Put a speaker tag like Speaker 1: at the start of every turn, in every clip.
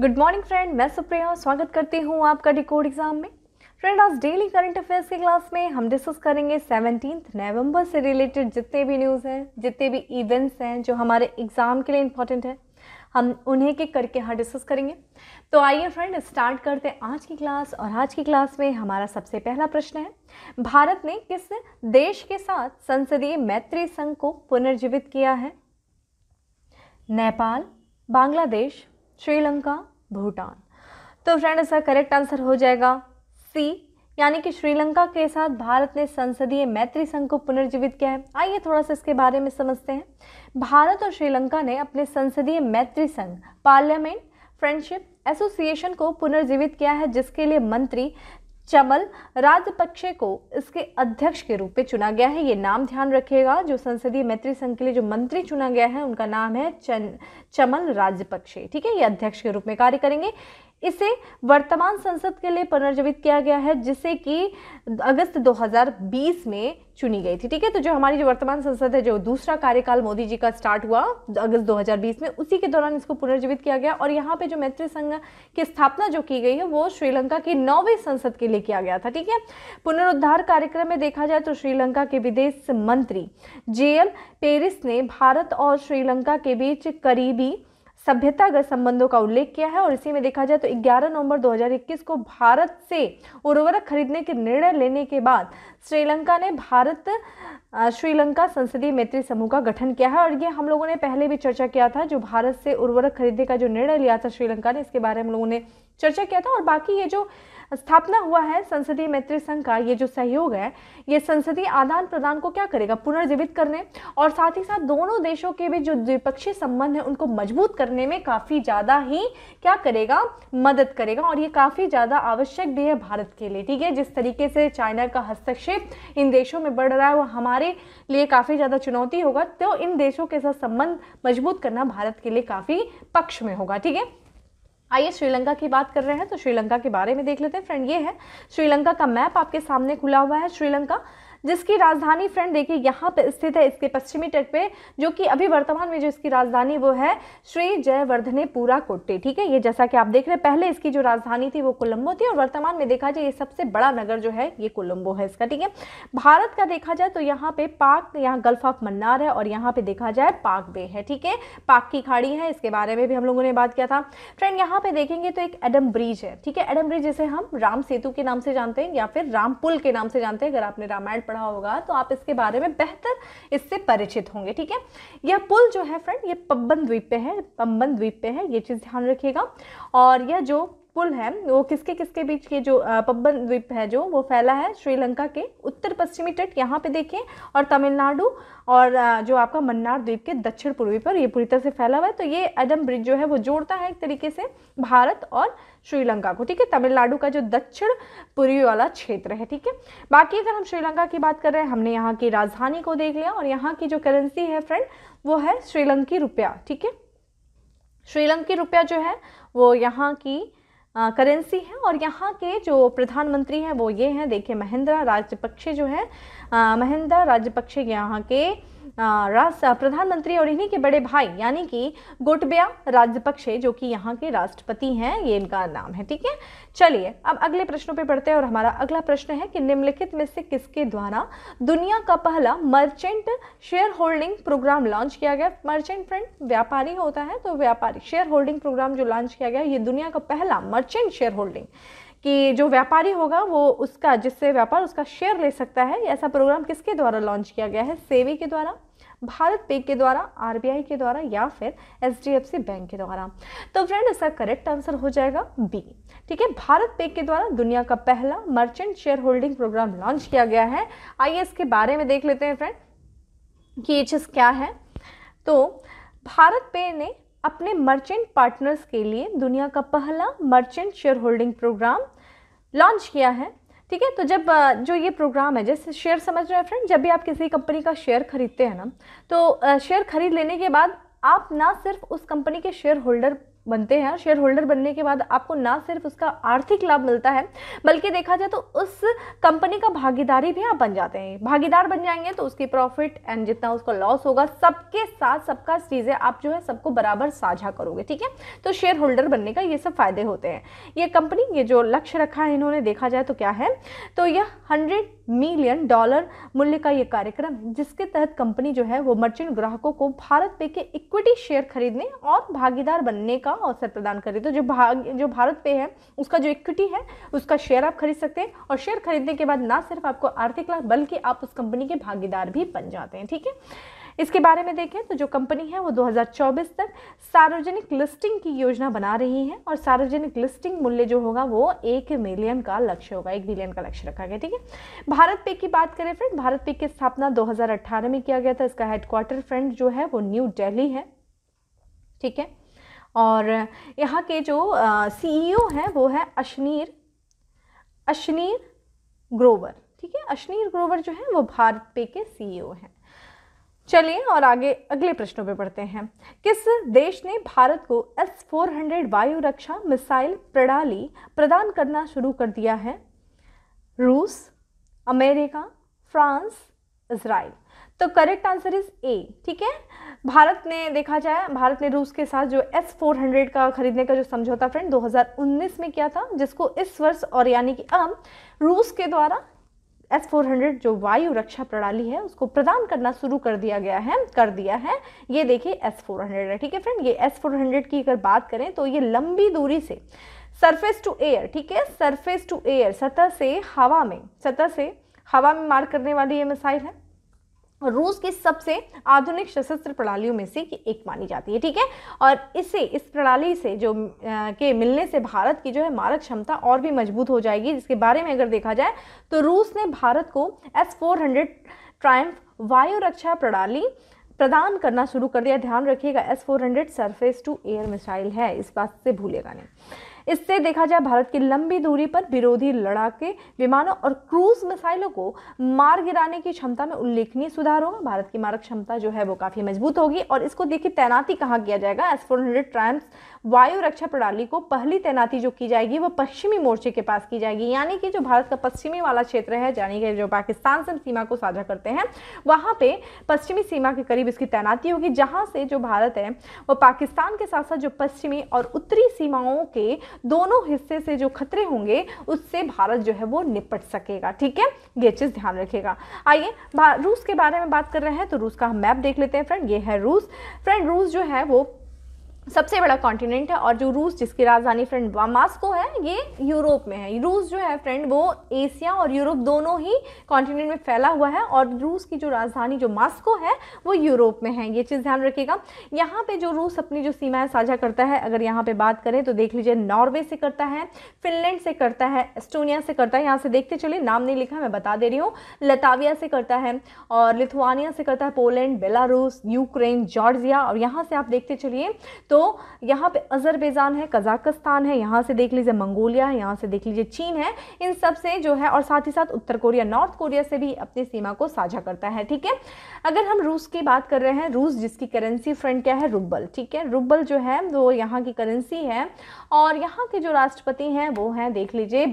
Speaker 1: good morning friend मैं सुप्रिया स्वागत करती हूँ आपका डिकोड एग्जाम में फ्रेंड आज डेली करंट अफेयर्स की क्लास में हम डिस्कस करेंगे सेवनटीन नवंबर से रिलेटेड जितने भी न्यूज़ हैं जितने भी इवेंट्स हैं जो हमारे एग्ज़ाम के लिए इम्पॉर्टेंट है हम उन्हें के करके हाँ डिस्कस करेंगे तो आइए फ्रेंड स्टार्ट करते हैं आज की क्लास और आज की क्लास में हमारा सबसे पहला प्रश्न है भारत ने किस देश के साथ संसदीय मैत्री संघ को पुनर्जीवित किया है नेपाल बांग्लादेश श्रीलंका भूटान तो फ्रेंड इसका करेक्ट आंसर हो जाएगा सी यानी कि श्रीलंका के साथ भारत ने संसदीय मैत्री संघ को पुनर्जीवित किया है आइए थोड़ा सा इसके बारे में समझते हैं भारत और श्रीलंका ने अपने संसदीय मैत्री संघ पार्लियामेंट फ्रेंडशिप एसोसिएशन को पुनर्जीवित किया है जिसके लिए मंत्री चमल राजपक्षे को इसके अध्यक्ष के रूप में चुना गया है ये नाम ध्यान रखिएगा जो संसदीय मैत्री संघ के लिए जो मंत्री चुना गया है उनका नाम है चन चमल राजपक्षे ठीक है ये अध्यक्ष के रूप में कार्य करेंगे इसे वर्तमान संसद के लिए पुनर्जीवित किया गया है जिसे कि अगस्त 2020 में चुनी गई थी ठीक है तो जो हमारी जो वर्तमान संसद है जो दूसरा कार्यकाल मोदी जी का स्टार्ट हुआ अगस्त 2020 में उसी के दौरान इसको पुनर्जीवित किया गया और यहाँ पे जो मैत्री संघ की स्थापना जो की गई है वो श्रीलंका की नौवीं संसद के लिए किया गया था ठीक है पुनरुद्धार कार्यक्रम में देखा जाए तो श्रीलंका के विदेश मंत्री जे पेरिस ने भारत और श्रीलंका के बीच करीबी सभ्यतागत संबंधों का उल्लेख किया है और इसी में देखा जाए तो 11 नवंबर 2021 को भारत से उर्वरक खरीदने के निर्णय लेने के बाद श्रीलंका ने भारत श्रीलंका संसदीय मैत्री समूह का गठन किया है और ये हम लोगों ने पहले भी चर्चा किया था जो भारत से उर्वरक खरीदने का जो निर्णय लिया था श्रीलंका ने इसके बारे में हम लोगों ने चर्चा किया था और बाकी ये जो स्थापना हुआ है संसदीय मैत्री संघ का ये जो सहयोग है ये संसदीय आदान प्रदान को क्या करेगा पुनर्जीवित करने और साथ ही साथ दोनों देशों के बीच जो द्विपक्षीय संबंध है उनको मजबूत करने में काफ़ी ज़्यादा ही क्या करेगा मदद करेगा और ये काफ़ी ज़्यादा आवश्यक भी है भारत के लिए ठीक है जिस तरीके से चाइना का हस्तक्षेप इन देशों में बढ़ रहा है वो हमारे लिए काफ़ी ज़्यादा चुनौती होगा तो इन देशों के साथ संबंध मजबूत करना भारत के लिए काफ़ी पक्ष में होगा ठीक है आइए श्रीलंका की बात कर रहे हैं तो श्रीलंका के बारे में देख लेते हैं फ्रेंड ये है श्रीलंका का मैप आपके सामने खुला हुआ है श्रीलंका जिसकी राजधानी फ्रेंड देखिए यहाँ पर स्थित है इसके पश्चिमी तट पे जो कि अभी वर्तमान में जो इसकी राजधानी वो है श्री जयवर्धनेपुरा कोट्टे ठीक है ये जैसा कि आप देख रहे हैं पहले इसकी जो राजधानी थी वो कोलंबो थी और वर्तमान में देखा जाए ये सबसे बड़ा नगर जो है ये कोलंबो है इसका ठीक है भारत का देखा जाए तो यहाँ पे पाक यहाँ गल्फ ऑफ मन्नार है और यहाँ पे देखा जाए पाक बे है ठीक है पाक की खाड़ी है इसके बारे में भी हम लोगों ने बात किया था फ्रेंड यहाँ पे देखेंगे तो एक एडम ब्रिज है ठीक है एडम ब्रिज जिसे हम राम सेतु के नाम से जानते हैं या फिर राम पुल के नाम से जानते हैं अगर आपने रामायण पढ़ा होगा तो आप इसके बारे में बेहतर इससे परिचित होंगे ठीक है यह पुल जो है फ्रेंड ये पब्बन द्वीप पे है पम्बन द्वीप पे है ये चीज़ ध्यान रखिएगा और यह जो पुल है वो किसके किसके बीच के जो पब्बन द्वीप है जो वो फैला है श्रीलंका के उत्तर पश्चिमी तट यहाँ पे देखें और तमिलनाडु और जो आपका मन्नार द्वीप के दक्षिण पूर्वी पर ये पूरी तरह से फैला हुआ है तो ये एडम ब्रिज जो है वो जोड़ता है एक तरीके से भारत और श्रीलंका को ठीक है तमिलनाडु का जो दक्षिण पूर्वी वाला क्षेत्र है ठीक है बाकी अगर हम श्रीलंका की बात कर रहे हैं हमने यहाँ की राजधानी को देख लिया और यहाँ की जो करेंसी है फ्रेंड वो है श्रीलंकी रुपया ठीक है श्रीलंकी रुपया जो है वो यहाँ की करेंसी है और यहाँ के जो प्रधानमंत्री हैं वो ये हैं देखिए महिंद्रा राजपक्षे जो है महिंद्रा राजपक्षे यहाँ के प्रधानमंत्री और इन्हीं के बड़े भाई यानी कि गोटबिया राजपक्षे जो कि यहाँ के राष्ट्रपति हैं ये इनका नाम है ठीक है चलिए अब अगले प्रश्नों पे पढ़ते हैं और हमारा अगला प्रश्न है कि निम्नलिखित में से किसके द्वारा दुनिया का पहला merchant shareholding programme launch किया गया मर्चेंट फ्रेंड व्यापारी होता है तो व्यापारी शेयर होल्डिंग प्रोग्राम जो लॉन्च किया गया ये दुनिया का पहला मर्चेंट शेयर होल्डिंग कि जो व्यापारी होगा वो उसका जिससे व्यापार उसका शेयर ले सकता है ऐसा प्रोग्राम किसके द्वारा लॉन्च किया गया है सेवी के द्वारा भारत पे के द्वारा आर के द्वारा या फिर एच बैंक के द्वारा तो फ्रेंड इसका करेक्ट आंसर हो जाएगा बी ठीक है भारत पे के द्वारा दुनिया का पहला merchant shareholding programme launch किया गया है आइए इसके बारे में देख लेते हैं फ्रेंड कि ये चीज़ क्या है तो भारत पे ने अपने मर्चेंट पार्टनर्स के लिए दुनिया का पहला merchant shareholding programme launch किया है ठीक है तो जब जो ये प्रोग्राम है जैसे शेयर समझ रहे हैं फ्रेंड जब भी आप किसी कंपनी का शेयर खरीदते हैं ना तो शेयर खरीद लेने के बाद आप ना सिर्फ उस कंपनी के शेयर होल्डर बनते हैं शेयर होल्डर बनने के बाद आपको ना सिर्फ उसका आर्थिक लाभ मिलता है बल्कि देखा जाए तो उस कंपनी का भागीदारी भी आप बन जाते हैं भागीदार बन जाएंगे तो उसकी प्रॉफिट एंड जितना उसका लॉस होगा सबके साथ सबका चीज़ें आप जो है सबको बराबर साझा करोगे ठीक है तो शेयर होल्डर बनने का ये सब फ़ायदे होते हैं ये कंपनी ये जो लक्ष्य रखा है इन्होंने देखा जाए तो क्या है तो यह हंड्रेड मिलियन डॉलर मूल्य का यह कार्यक्रम जिसके तहत कंपनी जो है वो मर्चेंट ग्राहकों को भारत पे के इक्विटी शेयर खरीदने और भागीदार बनने का का अवसर प्रदान कर रही है तो जो भाग जो भारत पे है उसका जो इक्विटी है उसका शेयर आप खरीद सकते हैं और शेयर खरीदने के बाद ना सिर्फ आपको आर्थिक लाभ बल्कि आप उस कंपनी के भागीदार भी बन जाते हैं ठीक है इसके बारे में देखें तो जो कंपनी है वो 2024 तक सार्वजनिक लिस्टिंग की योजना बना रही है और सार्वजनिक लिस्टिंग मूल्य जो होगा वो एक मिलियन का लक्ष्य होगा एक बिलियन का लक्ष्य रखा गया ठीक है भारत पे की बात करें फ्रेंड भारत पे की स्थापना 2018 में किया गया था इसका हेडक्वार्टर फ्रेंड जो है वो न्यू डेली है ठीक है और यहाँ के जो सीईओ e हैं वो है अश्नीर अश्नीर ग्रोवर ठीक है अश्नीर ग्रोवर जो है वो भारत पे के सीईओ e हैं चलिए और आगे अगले प्रश्नों पे पढ़ते हैं किस देश ने भारत को एस फोर हंड्रेड वायु रक्षा मिसाइल प्रणाली प्रदान करना शुरू कर दिया है रूस अमेरिका फ्रांस इसराइल तो करेक्ट आंसर इज़ ए ठीक है भारत ने देखा जाए भारत ने रूस के साथ जो एस फोर हंड्रेड का खरीदने का जो समझौता फ्रेंड 2019 में किया था जिसको इस वर्ष और यानी कि अब रूस के द्वारा एस फोर हंड्रेड जो वायु रक्षा प्रणाली है उसको प्रदान करना शुरू कर दिया गया है कर दिया है ये देखिए एस फोर हंड्रेड है ठीक है फ्रेंड ये एस फोर हंड्रेड की अगर बात करें तो ये लंबी दूरी से सरफेस टू एयर ठीक है सरफेस टू एयर सतह से हवा में सतह से हवा में मार करने वाली ये मिसाइल है रूस की सबसे आधुनिक सशस्त्र प्रणालियों में से एक मानी जाती है ठीक है और इसे इस प्रणाली से जो आ, के मिलने से भारत की जो है मारक क्षमता और भी मजबूत हो जाएगी जिसके बारे में अगर देखा जाए तो रूस ने भारत को एस फोर हंड्रेड ट्राइम्फ वायु रक्षा प्रणाली प्रदान करना शुरू कर दिया ध्यान रखिएगा S four hundred surface to air missile है इस बात से भूलेगा नहीं इससे देखा जाए भारत की लंबी दूरी पर विरोधी लड़ाके विमानों और क्रूज मिसाइलों को मार गिराने की क्षमता में उल्लेखनीय सुधार होगा भारत की मारक क्षमता जो है वो काफ़ी मजबूत होगी और इसको देखिए तैनाती कहाँ किया जाएगा एस फोर हंड्रेड ट्रैम्स वायु रक्षा प्रणाली को पहली तैनाती जो की जाएगी वो पश्चिमी मोर्चे के पास की जाएगी यानी कि जो भारत का पश्चिमी वाला क्षेत्र है यानी कि जो पाकिस्तान से सीमा को साझा करते हैं वहाँ पे पश्चिमी सीमा के करीब इसकी तैनाती होगी जहाँ से जो भारत है वो पाकिस्तान के साथ साथ जो पश्चिमी और उत्तरी सीमाओं के दोनों हिस्से से जो खतरे होंगे उससे भारत जो है वो निपट सकेगा ठीक है ये चीज़ ध्यान रखेगा आइए रूस के बारे में बात कर रहे हैं तो रूस का हम मैप देख लेते हैं फ्रेंड ये है रूस फ्रेंड रूस जो है वो सबसे बड़ा कॉन्टिनेंट है और जो रूस जिसकी राजधानी फ्रेंड मास्को है ये यूरोप में है रूस जो है फ्रेंड वो एशिया और यूरोप दोनों ही कॉन्टिनेंट में फैला हुआ है और रूस की जो राजधानी जो मास्को है वो यूरोप में है ये चीज़ ध्यान रखिएगा यहाँ पे जो रूस अपनी जो सीमाएं साझा करता है अगर यहाँ पर बात करें तो देख लीजिए नॉर्वे से करता है फिनलैंड से करता है एस्टोनिया से करता है यहाँ से देखते चलिए नाम नहीं लिखा मैं बता दे रही हूँ लताविया से करता है और लिथुआनिया से करता है पोलैंड बेलारूस यूक्रेन जॉर्जिया और यहाँ से आप देखते चलिए तो तो यहाँ पे अज़रबैजान है कजाकिस्तान है यहाँ से देख लीजिए मंगोलिया है यहाँ से देख लीजिए चीन है इन सब से जो है और साथ ही साथ उत्तर कोरिया नॉर्थ कोरिया से भी अपनी सीमा को साझा करता है ठीक है अगर हम रूस की बात कर रहे हैं रूस जिसकी करेंसी फ्रेंड क्या है रुबल ठीक है रुबल जो है वो यहाँ की करेंसी है और यहाँ के जो राष्ट्रपति हैं वो हैं देख लीजिए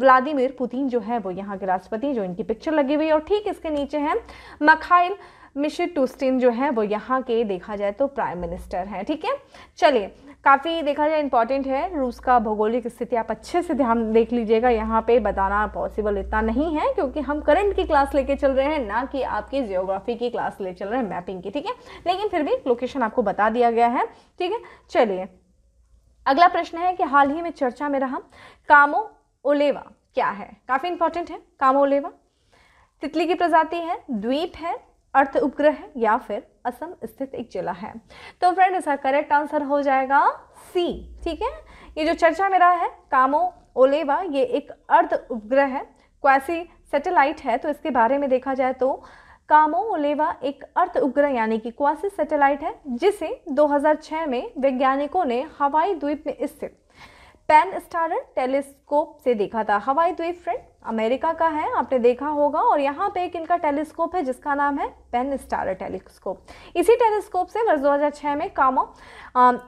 Speaker 1: व्लादिमिर पुतिन जो है वो यहाँ के राष्ट्रपति जो इनकी पिक्चर लगी हुई है और ठीक इसके नीचे है मखाइल मिशर टूस्टिन जो है वो यहाँ के देखा जाए तो प्राइम मिनिस्टर हैं ठीक है चलिए काफ़ी देखा जाए इंपॉर्टेंट है रूस का भौगोलिक स्थिति आप अच्छे से ध्यान देख लीजिएगा यहाँ पे बताना पॉसिबल इतना नहीं है क्योंकि हम करंट की क्लास लेके चल रहे हैं ना कि आपकी जियोग्राफी की क्लास ले चल रहे हैं मैपिंग की ठीक है लेकिन फिर भी लोकेशन आपको बता दिया गया है ठीक है चलिए अगला प्रश्न है कि हाल ही में चर्चा में रहा कामो ओलेवा क्या है काफ़ी इंपॉर्टेंट है कामो ओलेवा तितली की प्रजाति है द्वीप है अर्थ उपग्रह या फिर असम स्थित एक जिला है तो फ्रेंड इसका करेक्ट आंसर हो जाएगा सी ठीक है ये जो चर्चा में रहा है कामो ओलेवा ये एक अर्थ उपग्रह है क्वासी सैटेलाइट है तो इसके बारे में देखा जाए तो कामो ओलेवा एक अर्थ उपग्रह यानी कि क्वासी सैटेलाइट है जिसे 2006 में वैज्ञानिकों ने हवाई द्वीप में स्थित पेन स्टारर टेलीस्कोप से देखा था हवाई द्वीप फ्रेंड अमेरिका का है आपने देखा होगा और यहाँ पे एक इनका टेलीस्कोप है जिसका नाम है पेन स्टार टेलीस्कोप इसी टेलीस्कोप से वर्ष 2006 में कामो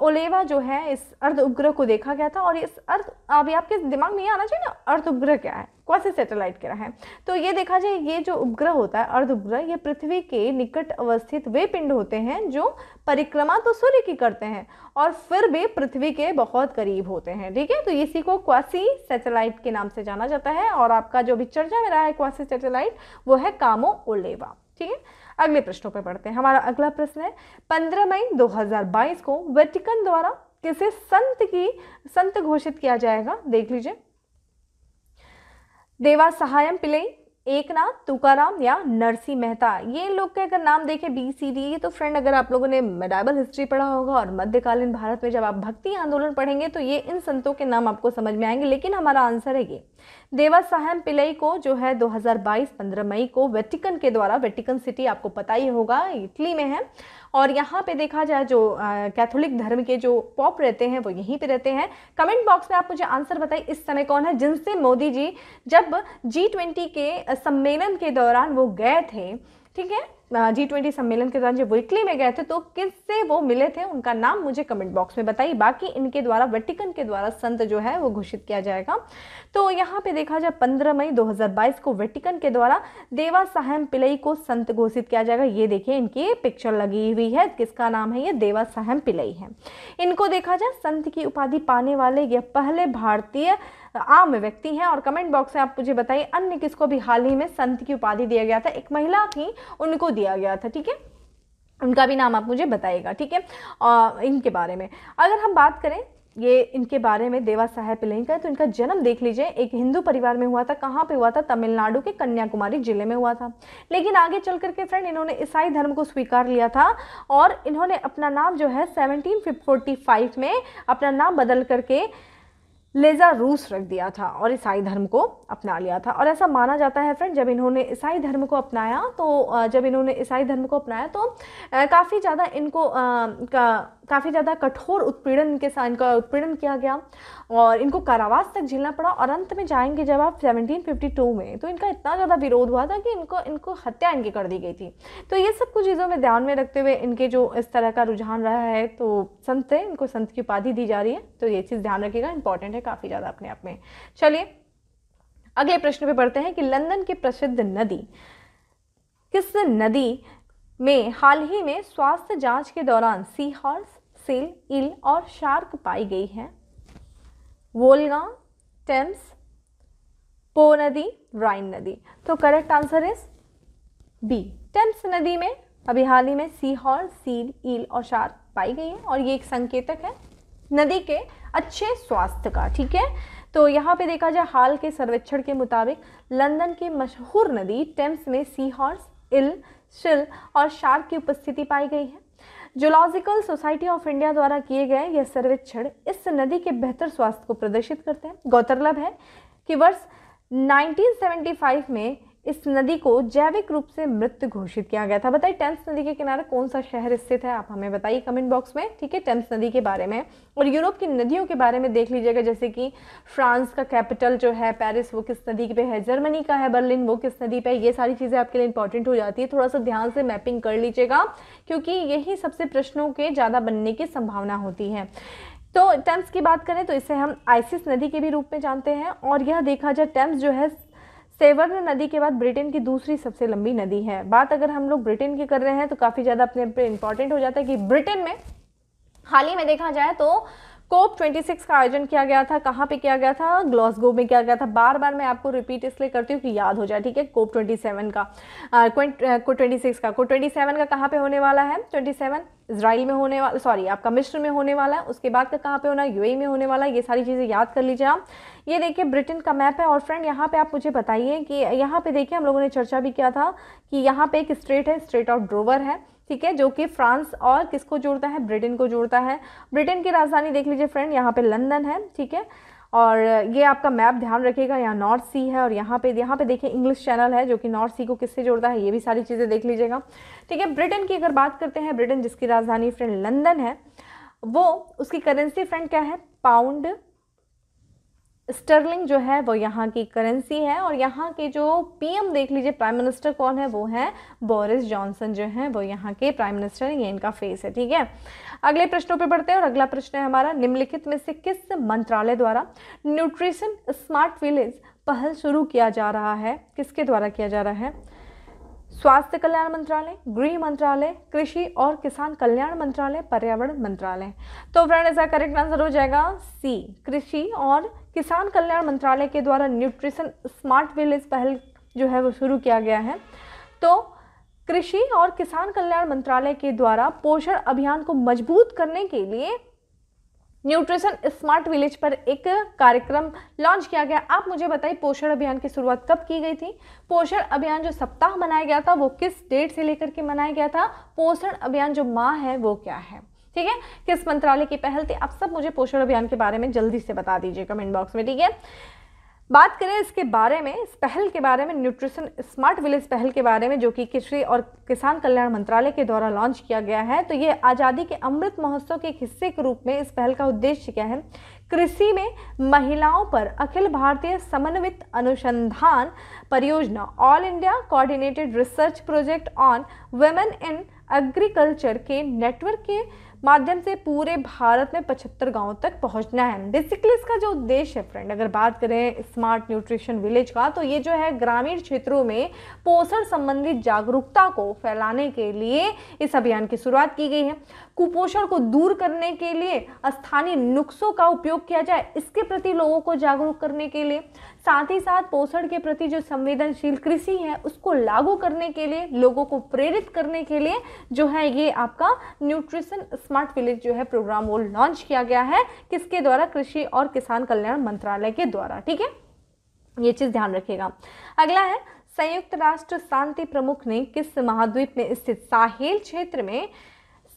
Speaker 1: ओलेवा जो है इस अर्ध उपग्रह को देखा गया था और इस अर्थ अभी आपके दिमाग में ये आना चाहिए ना अर्ध उपग्रह क्या है कौन से सैटेलाइट क्या है तो ये देखा जाए ये जो उपग्रह होता है अर्ध उपग्रह ये पृथ्वी के निकट अवस्थित वे पिंड होते हैं जो परिक्रमा तो सूर्य की करते हैं और फिर भी पृथ्वी के बहुत करीब होते हैं ठीक है तो इसी को क्वासी सैटेलाइट के नाम से जाना जाता है और आप आपका जो भी चर्चा में रहा है कौन सेटेलाइट वो है कामो ओलेवा ठीक है अगले प्रश्नों पर पढ़ते हैं हमारा अगला प्रश्न है पंद्रह मई दो को वेटिकन द्वारा किसे संत की संत घोषित किया जाएगा देख लीजिए देवा सहायम पिलई एक नाथ तुकाराम या नरसी मेहता ये लोग के अगर नाम देखें बी सी डी तो फ्रेंड अगर आप लोगों ने मेडाइबल हिस्ट्री पढ़ा होगा और मध्यकालीन भारत में जब आप भक्ति आंदोलन पढ़ेंगे तो ये इन संतों के नाम आपको समझ में आएंगे लेकिन हमारा आंसर है ये देवा साहेब पिलई को जो है 2022 15 मई को वेटिकन के द्वारा वेटिकन सिटी आपको पता ही होगा इटली में है और यहाँ पे देखा जाए जो कैथोलिक धर्म के जो पॉप रहते हैं वो यहीं पे रहते हैं कमेंट बॉक्स में आप मुझे आंसर बताइए इस समय कौन है जिनसे मोदी जी जब जी ट्वेंटी के सम्मेलन के दौरान वो गए थे ठीक है जी ट्वेंटी सम्मेलन के दौरान जब वो इटली में गए थे तो किससे वो मिले थे उनका नाम मुझे कमेंट बॉक्स में बताइए बाकी इनके द्वारा वेटिकन के द्वारा संत जो है वो घोषित किया जाएगा तो यहाँ पे देखा जाए पंद्रह मई 2022 को वेटिकन के द्वारा देवा साहेम पिलई को संत घोषित किया जाएगा ये देखिए इनकी पिक्चर लगी हुई है किसका नाम है ये देवा साहम पिलई है इनको देखा जाए संत की उपाधि पाने वाले ये पहले भारतीय आम व्यक्ति हैं और कमेंट बॉक्स में आप मुझे बताइए अन्य किसको भी हाल ही में संत की उपाधि दिया गया था एक महिला थी उनको दिया गया था ठीक है उनका भी नाम आप मुझे बताइएगा ठीक है और इनके बारे में अगर हम बात करें ये इनके बारे में देवा साहेब पिल्लई का तो इनका जन्म देख लीजिए एक हिंदू परिवार में हुआ था कहाँ पे हुआ था तमिलनाडु के कन्याकुमारी जिले में हुआ था लेकिन आगे चल करके फ्रेंड इन्होंने ईसाई धर्म को स्वीकार लिया था और इन्होंने अपना नाम जो है 1745 में अपना नाम बदल करके लेजा रूस रख दिया था और ईसाई धर्म को अपना लिया था और ऐसा माना जाता है फ्रेंड जब इन्होंने ईसाई धर्म को अपनाया तो जब इन्होंने ईसाई धर्म को अपनाया तो काफ़ी ज़्यादा इनको का, काफ़ी ज़्यादा कठोर उत्पीड़न के साथ इनका उत्पीड़न किया गया और इनको कारावास तक झेलना पड़ा और अंत में जाएंगे जब आप सेवनटीन में तो इनका इतना ज़्यादा विरोध हुआ था कि इनको इनको हत्या इनकी कर दी गई थी तो ये सब कुछ चीज़ों में ध्यान में रखते हुए इनके जो इस तरह का रुझान रहा है तो संत है इनको संत की उपाधि दी जा रही है तो ये चीज़ ध्यान रखिएगा इंपॉर्टेंट है काफ़ी ज़्यादा अपने आप में चलिए अगले प्रश्न पे पढ़ते हैं कि लंदन की प्रसिद्ध नदी किस नदी में हाल ही में स्वास्थ्य जांच के दौरान सी हॉर्स सील इल और शार्क पाई गई है वोलगा टेम्स पो नदी राइन नदी तो correct answer is B Thames नदी में अभी हाल ही में सी हॉर्स सील ईल और शार्क पाई गई है और ये एक संकेतक है नदी के अच्छे स्वास्थ्य का ठीक है तो यहाँ पे देखा जाए हाल के सर्वेक्षण के मुताबिक लंदन की मशहूर नदी टेम्स में सी हॉर्स इल शिल और शार्क की उपस्थिति पाई गई है जोलॉजिकल सोसाइटी ऑफ इंडिया द्वारा किए गए यह सर्वेक्षण इस नदी के बेहतर स्वास्थ्य को प्रदर्शित करते हैं गौरतलब है कि वर्ष 1975 में इस नदी को जैविक रूप से मृत घोषित किया गया था बताइए टेम्स नदी के किनारे कौन सा शहर स्थित है आप हमें बताइए कमेंट बॉक्स में ठीक है टेम्स नदी के बारे में और यूरोप की नदियों के बारे में देख लीजिएगा जैसे कि फ्रांस का कैपिटल जो है पेरिस वो किस नदी पे है जर्मनी का है बर्लिन वो किस नदी पे है ये सारी चीज़ें आपके लिए इंपॉर्टेंट हो जाती है थोड़ा सा ध्यान से मैपिंग कर लीजिएगा क्योंकि यही सबसे प्रश्नों के ज़्यादा बनने की संभावना होती है तो टेम्स की बात करें तो इसे हम आइसिस नदी के भी रूप में जानते हैं और यह देखा जाए टेम्स जो है सेवर्न नदी के बाद ब्रिटेन की दूसरी सबसे लंबी नदी है बात अगर हम लोग ब्रिटेन की कर रहे हैं तो काफ़ी ज़्यादा अपने इंपॉर्टेंट हो जाता है कि ब्रिटेन में हाल ही में देखा जाए तो कोप 26 का आयोजन किया गया था कहाँ पे किया गया था ग्लॉसगो में किया गया था बार बार मैं आपको रिपीट इसलिए करती हूँ कि याद हो जाए ठीक है कोप 27 का आ, को 26 का को 27 का कहाँ पे होने वाला है 27 इसराइल में होने वाला सॉरी आपका मिस्र में होने वाला है उसके बाद का कहाँ पे होना यूएई में होने वाला है ये सारी चीज़ें याद कर लीजिए आप ये देखिए ब्रिटेन का मैप है और फ्रेंड यहाँ पे आप मुझे बताइए कि यहाँ पे देखिए हम लोगों ने चर्चा भी किया था कि यहाँ पे एक स्ट्रेट है स्ट्रेट ऑफ ड्रोवर है ठीक है जो कि फ्रांस और किसको जोड़ता है ब्रिटेन को जोड़ता है ब्रिटेन की राजधानी देख लीजिए फ्रेंड यहाँ पे लंदन है ठीक है और ये आपका मैप ध्यान रखिएगा यहाँ नॉर्थ सी है और यहाँ पे यहाँ पे देखिए इंग्लिश चैनल है जो कि नॉर्थ सी को किससे जोड़ता है ये भी सारी चीज़ें देख लीजिएगा ठीक है ब्रिटेन की अगर बात करते हैं ब्रिटेन जिसकी राजधानी फ्रेंड लंदन है वो उसकी करेंसी फ्रेंड क्या है पाउंड स्टर्लिंग जो है वो यहाँ की करेंसी है और यहाँ के जो पीएम देख लीजिए प्राइम मिनिस्टर कौन है वो है बोरिस जॉनसन जो है वो यहाँ के प्राइम मिनिस्टर ये इनका फेस है ठीक है अगले प्रश्नों पे बढ़ते हैं और अगला प्रश्न है हमारा निम्नलिखित में से किस मंत्रालय द्वारा न्यूट्रिशन स्मार्ट विलेज पहल शुरू किया जा रहा है किसके द्वारा किया जा रहा है स्वास्थ्य कल्याण मंत्रालय गृह मंत्रालय कृषि और किसान कल्याण मंत्रालय पर्यावरण मंत्रालय तो फ्रेंड इसका करेक्ट आंसर हो जाएगा सी कृषि और किसान कल्याण मंत्रालय के द्वारा न्यूट्रिशन स्मार्ट विलेज पहल जो है वो शुरू किया गया है तो कृषि और किसान कल्याण मंत्रालय के द्वारा पोषण अभियान को मजबूत करने के लिए न्यूट्रिशन स्मार्ट विलेज पर एक कार्यक्रम लॉन्च किया गया आप मुझे बताइए पोषण अभियान की शुरुआत कब की गई थी पोषण अभियान जो सप्ताह मनाया गया था वो किस डेट से लेकर के मनाया गया था पोषण अभियान जो माह है वो क्या है ठीक है किस मंत्रालय की पहल थी आप सब मुझे पोषण अभियान के बारे में जल्दी से बता दीजिए कमेंट बॉक्स में ठीक है बात करें इसके बारे में इस पहल के बारे में न्यूट्रिशन स्मार्ट विलेज पहल के बारे में जो कि कृषि और किसान कल्याण मंत्रालय के द्वारा लॉन्च किया गया है तो ये आज़ादी के अमृत महोत्सव के एक हिस्से के रूप में इस पहल का उद्देश्य क्या है कृषि में महिलाओं पर अखिल भारतीय समन्वित अनुसंधान परियोजना all India coordinated research project on women in agriculture के नेटवर्क के माध्यम से पूरे भारत में पचहत्तर गाँव तक पहुंचना है बेसिकली इसका जो उद्देश्य है फ्रेंड अगर बात करें स्मार्ट न्यूट्रिशन विलेज का तो ये जो है ग्रामीण क्षेत्रों में पोषण संबंधित जागरूकता को फैलाने के लिए इस अभियान की शुरुआत की गई है कुपोषण को दूर करने के लिए स्थानीय नुस्खों का उपयोग किया जाए इसके प्रति लोगों को जागरूक करने के लिए साथ ही साथ पोषण के प्रति जो संवेदनशील कृषि है उसको लागू करने के लिए लोगों को प्रेरित करने के लिए जो है ये आपका न्यूट्रिशन स्मार्ट विलेज जो है प्रोग्राम वो लॉन्च किया गया है किसके द्वारा कृषि और किसान कल्याण मंत्रालय के द्वारा ठीक है ये चीज़ ध्यान रखिएगा अगला है संयुक्त राष्ट्र शांति प्रमुख ने किस महाद्वीप में स्थित साहेल क्षेत्र में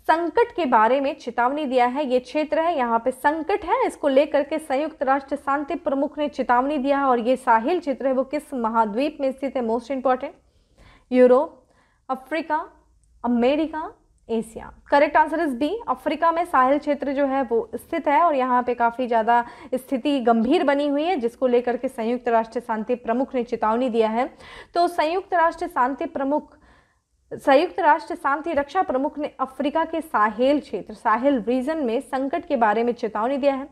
Speaker 1: संकट के बारे में चेतावनी दिया है ये क्षेत्र है यहाँ पे संकट है इसको लेकर के संयुक्त राष्ट्र शांति प्रमुख ने चेतावनी दिया है और ये साहिल क्षेत्र है वो किस महाद्वीप में स्थित है most important Europe Africa America Asia correct answer is B Africa में साहिल क्षेत्र जो है वो स्थित है और यहाँ पे काफ़ी ज़्यादा स्थिति गंभीर बनी हुई है जिसको लेकर के संयुक्त राष्ट्र शांति प्रमुख ने चेतावनी दिया है तो संयुक्त राष्ट्र शांति प्रमुख संयुक्त राष्ट्र शांति रक्षा प्रमुख ने अफ्रीका के साहेल क्षेत्र साहेल रीजन में संकट के बारे में चेतावनी दिया है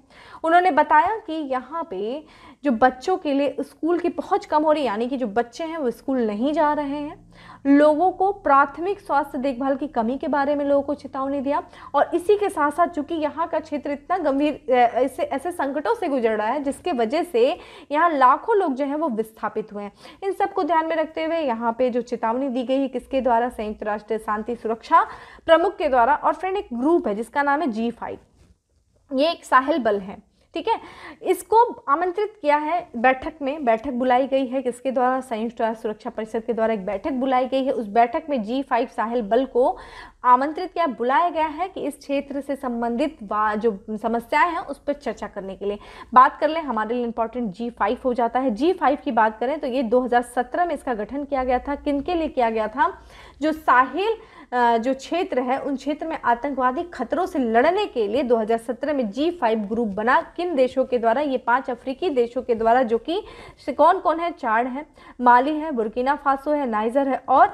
Speaker 1: उन्होंने बताया कि यहाँ पे जो बच्चों के लिए स्कूल की पहुँच कम हो रही यानी कि जो बच्चे हैं वो स्कूल नहीं जा रहे हैं लोगों को प्राथमिक स्वास्थ्य देखभाल की कमी के बारे में लोगों को चेतावनी दिया और इसी के साथ साथ चूंकि यहाँ का क्षेत्र इतना गंभीर ऐसे ऐसे संकटों से गुजर रहा है जिसके वजह से यहाँ लाखों लोग जो हैं वो विस्थापित हुए हैं इन सब को ध्यान में रखते हुए यहाँ पे जो चेतावनी दी गई है किसके द्वारा संयुक्त राष्ट्र शांति सुरक्षा प्रमुख के द्वारा और फ्रेंड एक ग्रुप है जिसका नाम है जी फाइव ये एक साहिल बल है ठीक है इसको आमंत्रित किया है बैठक में बैठक बुलाई गई है किसके द्वारा संयुक्त राष्ट्र सुरक्षा परिषद के द्वारा एक बैठक बुलाई गई है उस बैठक में जी फाइव साहिल बल को आमंत्रित किया बुलाया गया है कि इस क्षेत्र से संबंधित जो समस्याएं हैं उस पर चर्चा करने के लिए बात कर लें हमारे लिए इंपॉर्टेंट जी फाइव हो जाता है जी फाइव की बात करें तो ये 2017 में इसका गठन किया गया था किन के लिए किया गया था जो साहिल जो क्षेत्र है उन क्षेत्र में आतंकवादी खतरों से लड़ने के लिए 2017 में जी फाइव ग्रुप बना किन देशों के द्वारा ये पांच अफ्रीकी देशों के द्वारा जो कि कौन कौन है चाड है माली है बुर्किना फासो है नाइजर है और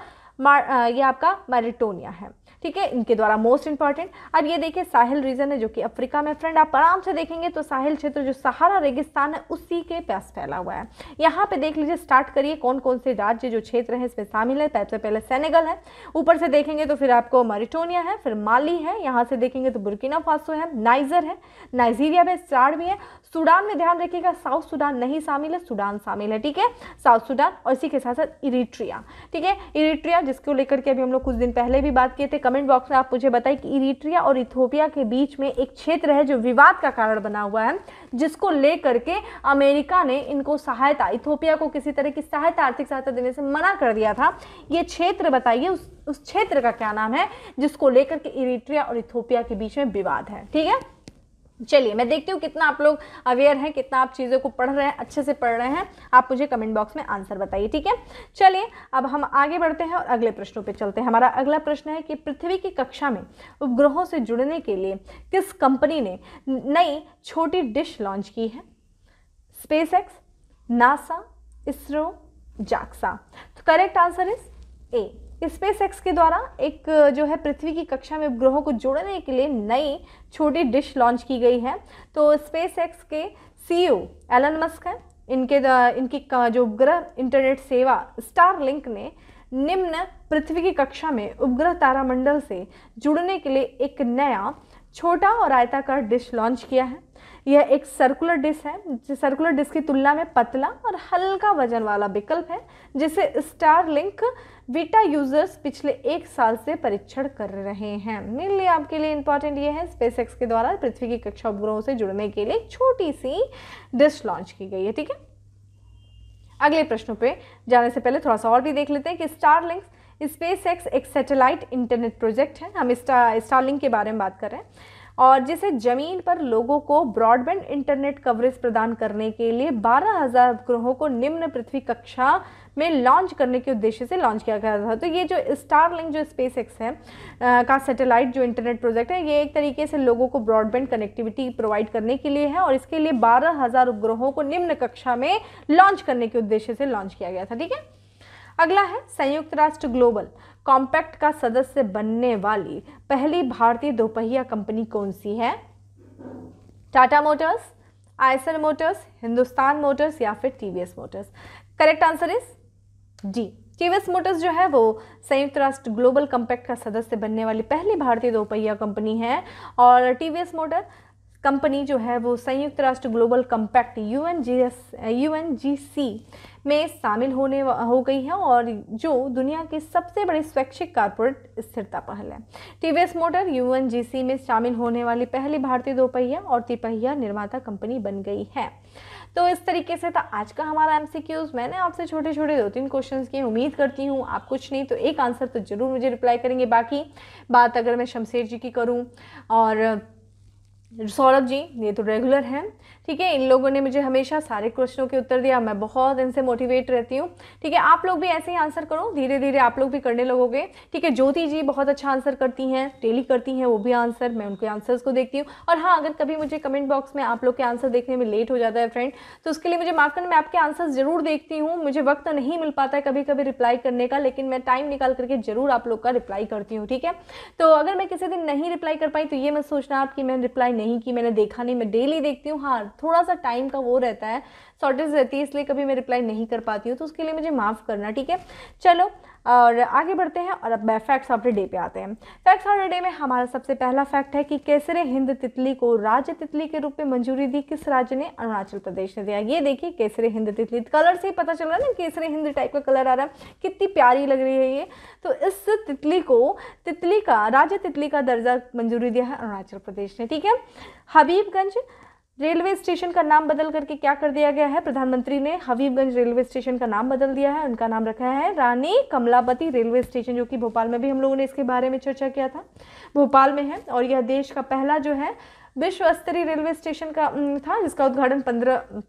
Speaker 1: ये आपका मैरिटोनिया है ठीक है इनके द्वारा मोस्ट इंपॉर्टेंट अब ये देखिए साहिल रीजन है जो कि अफ्रीका में फ्रेंड आप आराम से देखेंगे तो साहिल क्षेत्र जो सहारा रेगिस्तान है उसी के पास फैला हुआ है यहाँ पे देख लीजिए स्टार्ट करिए कौन कौन से राज्य जो क्षेत्र है इसमें शामिल है सबसे पहले सेनेगल तो है ऊपर से देखेंगे तो फिर आपको मरिटोनिया है फिर माली है यहाँ से देखेंगे तो बुर्किना फासो है नाइजर है नाइजीरिया में चार भी है सूडान में ध्यान रखिएगा साउथ सूडान नहीं शामिल है सूडान शामिल है ठीक है साउथ सूडान और इसी के साथ साथ इरिट्रिया ठीक है इरिट्रिया जिसको लेकर के अभी हम लोग कुछ दिन पहले भी बात किए थे कमेंट बॉक्स में आप मुझे बताइए कि इरिट्रिया और इथोपिया के बीच में एक क्षेत्र है जो विवाद का कारण बना हुआ है जिसको लेकर के अमेरिका ने इनको सहायता इथोपिया को किसी तरह की सहायता आर्थिक सहायता देने से मना कर दिया था ये क्षेत्र बताइए उस उस क्षेत्र का क्या नाम है जिसको लेकर के इरिट्रिया और इथोपिया के बीच में विवाद है ठीक है चलिए मैं देखती हूँ कितना आप लोग अवेयर हैं कितना आप चीज़ों को पढ़ रहे हैं अच्छे से पढ़ रहे हैं आप मुझे कमेंट बॉक्स में आंसर बताइए ठीक है चलिए अब हम आगे बढ़ते हैं और अगले प्रश्नों पे चलते हैं हमारा अगला प्रश्न है कि पृथ्वी की कक्षा में उपग्रहों से जुड़ने के लिए किस कंपनी ने नई छोटी डिश लॉन्च की है SpaceX NASA ISRO JAXA तो correct answer is A SpaceX के द्वारा एक जो है पृथ्वी की कक्षा में ग्रहों को जोड़ने के लिए नई छोटी डिश लॉन्च की गई है तो स्पेस एक्स के ओ एलन मस्क हैं इनके इनकी जो उपग्रह इंटरनेट सेवा स्टार लिंक ने निम्न पृथ्वी की कक्षा में उपग्रह तारामंडल से जुड़ने के लिए एक नया छोटा और आयताकार डिश लॉन्च किया है यह एक सर्कुलर डिश है जिस सर्कुलर डिस्क की तुलना में पतला और हल्का वजन वाला विकल्प है जिसे स्टार लिंक बीटा यूजर्स पिछले एक साल से परीक्षण कर रहे हैं मेनली आपके लिए इंपॉर्टेंट ये है स्पेस के द्वारा पृथ्वी की कक्षा उपग्रहों से जुड़ने के लिए छोटी सी डिश लॉन्च की गई है ठीक है अगले प्रश्नों पे जाने से पहले थोड़ा सा और भी देख लेते हैं कि स्टारलिंक्स स्पेस एक्स एक सैटेलाइट इंटरनेट प्रोजेक्ट है हम स्टार स्टारलिंक के बारे में बात कर रहे हैं और जिसे ज़मीन पर लोगों को ब्रॉडबैंड इंटरनेट कवरेज प्रदान करने के लिए 12000 ग्रहों को निम्न पृथ्वी कक्षा में लॉन्च करने के उद्देश्य से लॉन्च किया गया था तो ये जो स्टारलिंक जो स्पेस एक्स है आ, का सैटेलाइट जो इंटरनेट प्रोजेक्ट है ये एक तरीके से लोगों को ब्रॉडबैंड कनेक्टिविटी प्रोवाइड करने के लिए है और इसके लिए बारह उपग्रहों को निम्न कक्षा में लॉन्च करने के उद्देश्य से लॉन्च किया गया था ठीक है अगला है संयुक्त राष्ट्र ग्लोबल कॉम्पैक्ट का सदस्य बनने वाली पहली भारतीय दोपहिया कंपनी कौन सी है Tata motors Eicher motors Hindustan motors या फिर TVS motors correct answer is G केवस मोटर्स जो है वो संयुक्त राष्ट्र ग्लोबल कम्पैक्ट का सदस्य बनने वाली पहली भारतीय दोपहिया कंपनी है और टी मोटर कंपनी जो है वो संयुक्त राष्ट्र global compact U N G S U N G C में शामिल होने हो गई है और जो दुनिया की सबसे बड़ी स्वैच्छिक कारपोरेट स्थिरता पहल है TVS motor U N G C में शामिल होने वाली पहली भारतीय दोपहिया और तिपहिया निर्माता कंपनी बन गई है तो इस तरीके से था आज का हमारा एम मैंने आपसे छोटे छोटे दो तीन क्वेश्चन किए उम्मीद करती हूँ आप कुछ नहीं तो एक आंसर तो ज़रूर मुझे रिप्लाई करेंगे बाकी बात अगर मैं शमशेर जी की करूँ और सौरभ जी ये तो रेगुलर हैं ठीक है इन लोगों ने मुझे हमेशा सारे क्वेश्चनों के उत्तर दिया मैं बहुत इनसे मोटिवेट रहती हूँ ठीक है आप लोग भी ऐसे ही आंसर करो धीरे धीरे आप लोग भी करने लगोगे ठीक है ज्योति जी बहुत अच्छा आंसर करती हैं डेली करती हैं वो भी आंसर मैं उनके आंसर्स को देखती हूँ और हाँ अगर कभी मुझे कमेंट बॉक्स में आप लोग के आंसर देखने में लेट हो जाता है फ्रेंड तो उसके लिए मुझे मार्कन मैं आपके आंसर ज़रूर देखती हूँ मुझे वक्त नहीं मिल पाता है कभी कभी रिप्लाई करने का लेकिन मैं टाइम निकाल करके ज़रूर आप लोग का रिप्लाई करती हूँ ठीक है तो अगर मैं किसी दिन नहीं रिप्लाई कर पाई तो ये मत सोचना आपकी मैंने रिप्लाई नहीं की मैंने देखा नहीं मैं डेली देखती हूँ हाँ थोड़ा सा टाइम का वो रहता है शॉर्टेज रहती है इसलिए कभी मैं रिप्लाई नहीं कर पाती हूँ तो उसके लिए मुझे माफ़ करना ठीक है चलो और आगे बढ़ते हैं और अब फैक्ट्स ऑफ द डे पे आते हैं फैक्ट्स ऑफ द डे में हमारा सबसे पहला फैक्ट है कि केसरे हिंद तितली को राज्य तितली के रूप में मंजूरी दी किस राज्य ने अरुणाचल प्रदेश ने दिया ये देखिए केसरे हिंद तितली कलर से ही पता चल रहा है ना केसरे हिंद टाइप का कलर आ रहा है कितनी प्यारी लग रही है ये तो इस तितली को तितली का राज्य तितली का दर्जा मंजूरी दिया है अरुणाचल प्रदेश ने ठीक है हबीबगंज रेलवे स्टेशन का नाम बदल करके क्या कर दिया गया है प्रधानमंत्री ने हबीबगंज रेलवे स्टेशन का नाम बदल दिया है उनका नाम रखा है रानी कमलापति रेलवे स्टेशन जो कि भोपाल में भी हम लोगों ने इसके बारे में चर्चा किया था भोपाल में है और यह देश का पहला जो है विश्व स्तरीय रेलवे स्टेशन का था जिसका उद्घाटन पंद्रह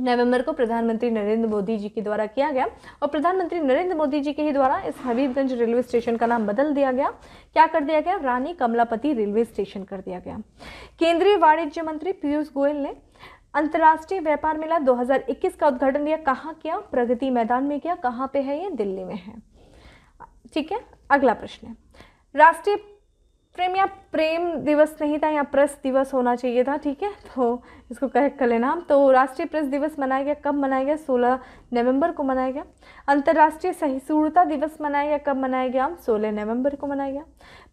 Speaker 1: नवंबर को प्रधानमंत्री नरेंद्र मोदी जी के द्वारा किया गया और प्रधानमंत्री नरेंद्र मोदी जी के ही द्वारा इस हबीबगंज रेलवे स्टेशन का नाम बदल दिया गया क्या कर दिया गया रानी कमलापति रेलवे स्टेशन कर दिया गया केंद्रीय वाणिज्य मंत्री पीयूष गोयल ने अंतर्राष्ट्रीय व्यापार मेला 2021 का उद्घाटन यह कहाँ किया प्रगति मैदान में किया कहाँ पे है ये दिल्ली में है ठीक है अगला प्रश्न राष्ट्रीय प्रेम या प्रेम दिवस नहीं था या प्रेस दिवस होना चाहिए था ठीक है तो इसको करेक्ट कर लेना हम तो राष्ट्रीय प्रेस दिवस मनाया गया कब मनाया गया सोलह नवंबर को मनाया गया अंतर्राष्ट्रीय सहिष्णुता दिवस मनाया गया कब मनाया गया सोलह नवंबर को मनाया गया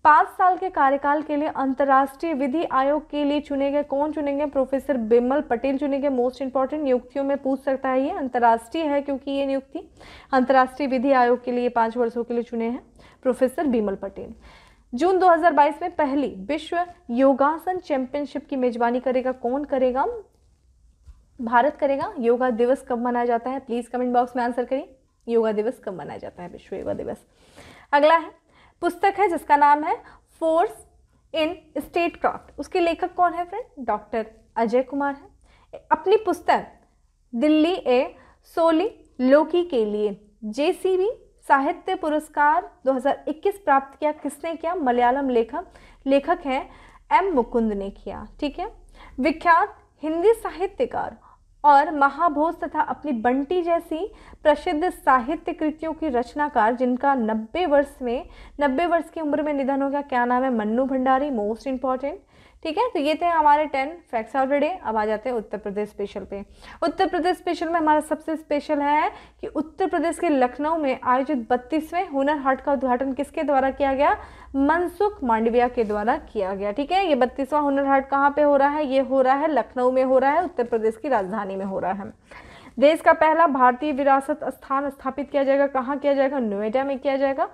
Speaker 1: पाँच साल के कार्यकाल के लिए अंतर्राष्ट्रीय विधि आयोग के लिए चुने गए कौन चुने गए प्रोफेसर बिमल पटेल चुने गए मोस्ट इंपॉर्टेंट नियुक्तियों में पूछ सकता है ये अंतर्राष्ट्रीय है क्योंकि ये नियुक्ति अंतर्राष्ट्रीय विधि आयोग के लिए पाँच वर्षों के लिए चुने हैं प्रोफेसर बिमल पटेल जून 2022 में पहली विश्व योगासन चैंपियनशिप की मेजबानी करेगा कौन करेगा भारत करेगा योगा दिवस कब मनाया जाता है प्लीज़ कमेंट बॉक्स में आंसर करें योगा दिवस कब मनाया जाता है विश्व योगा दिवस अगला है पुस्तक है जिसका नाम है फोर्स इन स्टेट क्राफ्ट उसके लेखक कौन है फ्रेंड डॉक्टर अजय कुमार है अपनी पुस्तक दिल्ली ए सोली लोकी के लिए जेसीबी साहित्य पुरस्कार 2021 प्राप्त किया किसने किया मलयालम लेखक लेखक हैं एम मुकुंद ने किया ठीक है विख्यात हिंदी साहित्यकार और महाभोज तथा अपनी बंटी जैसी प्रसिद्ध साहित्य कृतियों की रचनाकार जिनका 90 वर्ष में 90 वर्ष की उम्र में निधन हो गया क्या नाम है मन्नू भंडारी मोस्ट इम्पॉर्टेंट ठीक है तो ये थे हमारे ten facts of the day अब आ जाते हैं उत्तर प्रदेश स्पेशल पे उत्तर प्रदेश स्पेशल में हमारा सबसे स्पेशल है कि उत्तर प्रदेश के लखनऊ में आयोजित बत्तीसवें हुनर हाट का उद्घाटन किसके द्वारा किया गया मनसुख मांडविया के द्वारा किया गया ठीक है ये बत्तीसवां हुनर हाट कहाँ पे हो रहा है ये हो रहा है लखनऊ में हो रहा है उत्तर प्रदेश की राजधानी में हो रहा है देश का पहला भारतीय विरासत स्थान स्थापित किया जाएगा कहाँ किया जाएगा नोएडा में किया जाएगा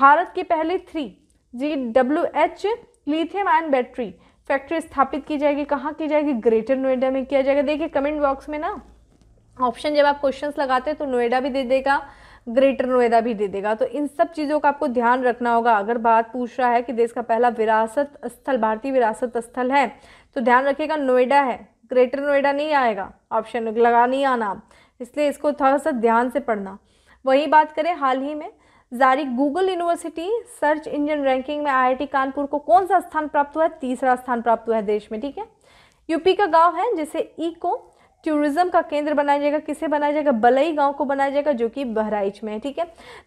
Speaker 1: भारत की पहली three G W H lithium ion battery factory स्थापित की जाएगी कहाँ की जाएगी ग्रेटर नोएडा में किया जाएगा देखिए कमेंट बॉक्स में ना ऑप्शन जब आप क्वेश्चंस लगाते हैं तो नोएडा भी दे देगा ग्रेटर नोएडा भी दे देगा तो इन सब चीज़ों का आपको ध्यान रखना होगा अगर बात पूछ रहा है कि देश का पहला विरासत स्थल भारतीय विरासत स्थल है तो ध्यान रखिएगा नोएडा है ग्रेटर नोएडा नहीं आएगा ऑप्शन लगा नहीं आना इसलिए इसको थोड़ा सा ध्यान से पढ़ना वही बात करें हाल ही में जारी Google university search engine ranking में आईआईटी कानपुर को कौन सा स्थान प्राप्त हुआ है तीसरा स्थान प्राप्त हुआ है देश में ठीक है यूपी का गांव है जिसे इको टूरिज्म का केंद्र बनाया जाएगा किसे बनाया जाएगा बलई गांव को बनाया जाएगा जो कि बहराइच में है ठीक है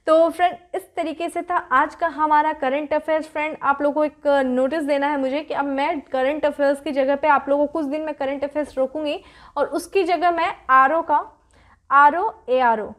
Speaker 1: तो फ्रेंड इस तरीके से था आज का हमारा करंट अफेयर्स फ्रेंड आप लोगों को एक नोटिस देना है मुझे कि अब मैं करंट अफेयर्स की जगह पे आप लोगों को कुछ दिन में करंट अफेयर्स रोकूंगी और उसकी जगह मैं आर का R O A R O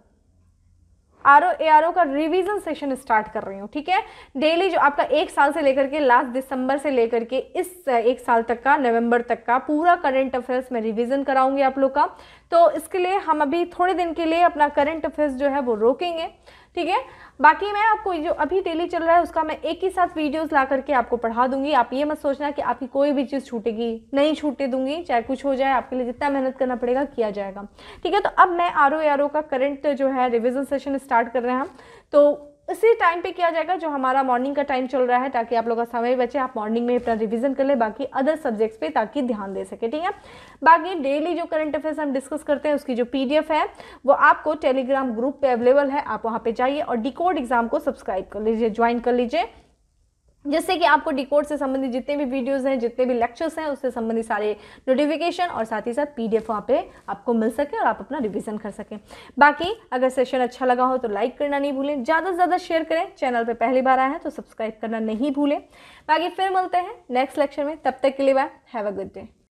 Speaker 1: R O A R O का रिविजन सेशन स्टार्ट कर रही हूँ ठीक है डेली जो आपका एक साल से लेकर के लास्ट दिसंबर से लेकर के इस एक साल तक का नवंबर तक का पूरा करंट अफेयर्स में रिविजन कराऊंगी आप लोग का तो इसके लिए हम अभी थोड़े दिन के लिए अपना करंट अफेयर्स जो है वो रोकेंगे ठीक है बाकी मैं आपको जो अभी डेली चल रहा है उसका मैं एक ही साथ वीडियोस ला करके आपको पढ़ा दूंगी आप ये मत सोचना कि आपकी कोई भी चीज़ छूटेगी नहीं छूटे दूंगी चाहे कुछ हो जाए आपके लिए जितना मेहनत करना पड़ेगा किया जाएगा ठीक है तो अब मैं आर ओ का करंट जो है रिविज़न सेशन स्टार्ट कर रहे हैं तो उसी टाइम पे किया जाएगा जो हमारा मॉर्निंग का टाइम चल रहा है ताकि आप लोग का समय बचे आप मॉर्निंग में अपना रिविजन कर ले बाकी अदर सब्जेक्ट्स पे ताकि ध्यान दे सके ठीक है बाकी डेली जो करंट अफेयर्स हम डिस्कस करते हैं उसकी जो पी है वो आपको टेलीग्राम ग्रुप पे अवेलेबल है आप वहाँ पर जाइए और डिकोड एग्जाम को सब्सक्राइब कर लीजिए ज्वाइन कर लीजिए जिससे कि आपको डिकोड से संबंधित जितने भी वीडियोस हैं जितने भी लेक्चर्स हैं उससे संबंधित सारे नोटिफिकेशन और साथ ही साथ पीडीएफ वहाँ पे आपको मिल सके और आप अपना रिवीजन कर सकें बाकी अगर सेशन अच्छा लगा हो तो लाइक करना नहीं भूलें ज़्यादा से ज़्यादा शेयर करें चैनल पर पहली बार आए हैं तो सब्सक्राइब करना नहीं भूलें बाकी फिर मिलते हैं नेक्स्ट लेक्चर में तब तक के लिए bye have a good day